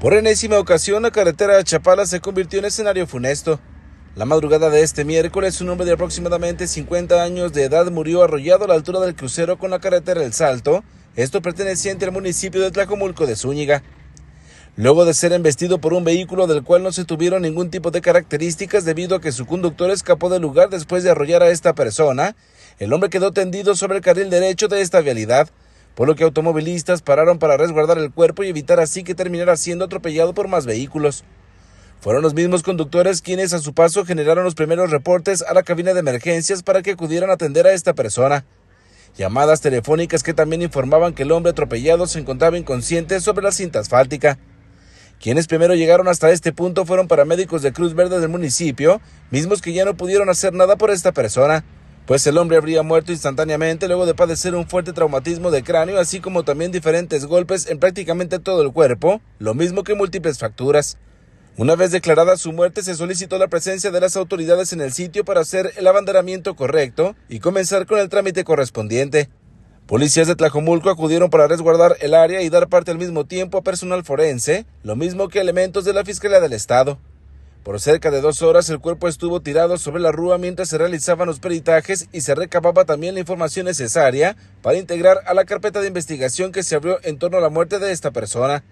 Por enésima ocasión, la carretera de Chapala se convirtió en escenario funesto. La madrugada de este miércoles, un hombre de aproximadamente 50 años de edad murió arrollado a la altura del crucero con la carretera El Salto, esto perteneciente al municipio de Tlacomulco de Zúñiga. Luego de ser embestido por un vehículo del cual no se tuvieron ningún tipo de características debido a que su conductor escapó del lugar después de arrollar a esta persona, el hombre quedó tendido sobre el carril derecho de esta vialidad, por lo que automovilistas pararon para resguardar el cuerpo y evitar así que terminara siendo atropellado por más vehículos. Fueron los mismos conductores quienes a su paso generaron los primeros reportes a la cabina de emergencias para que acudieran a atender a esta persona. Llamadas telefónicas que también informaban que el hombre atropellado se encontraba inconsciente sobre la cinta asfáltica. Quienes primero llegaron hasta este punto fueron paramédicos de Cruz Verde del municipio, mismos que ya no pudieron hacer nada por esta persona pues el hombre habría muerto instantáneamente luego de padecer un fuerte traumatismo de cráneo, así como también diferentes golpes en prácticamente todo el cuerpo, lo mismo que múltiples fracturas. Una vez declarada su muerte, se solicitó la presencia de las autoridades en el sitio para hacer el abanderamiento correcto y comenzar con el trámite correspondiente. Policías de Tlajomulco acudieron para resguardar el área y dar parte al mismo tiempo a personal forense, lo mismo que elementos de la Fiscalía del Estado. Por cerca de dos horas el cuerpo estuvo tirado sobre la rúa mientras se realizaban los peritajes y se recababa también la información necesaria para integrar a la carpeta de investigación que se abrió en torno a la muerte de esta persona.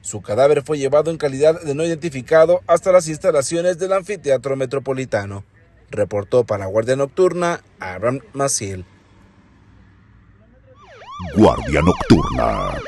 Su cadáver fue llevado en calidad de no identificado hasta las instalaciones del anfiteatro metropolitano, reportó para la Guardia Nocturna Abraham Maciel. Guardia Nocturna.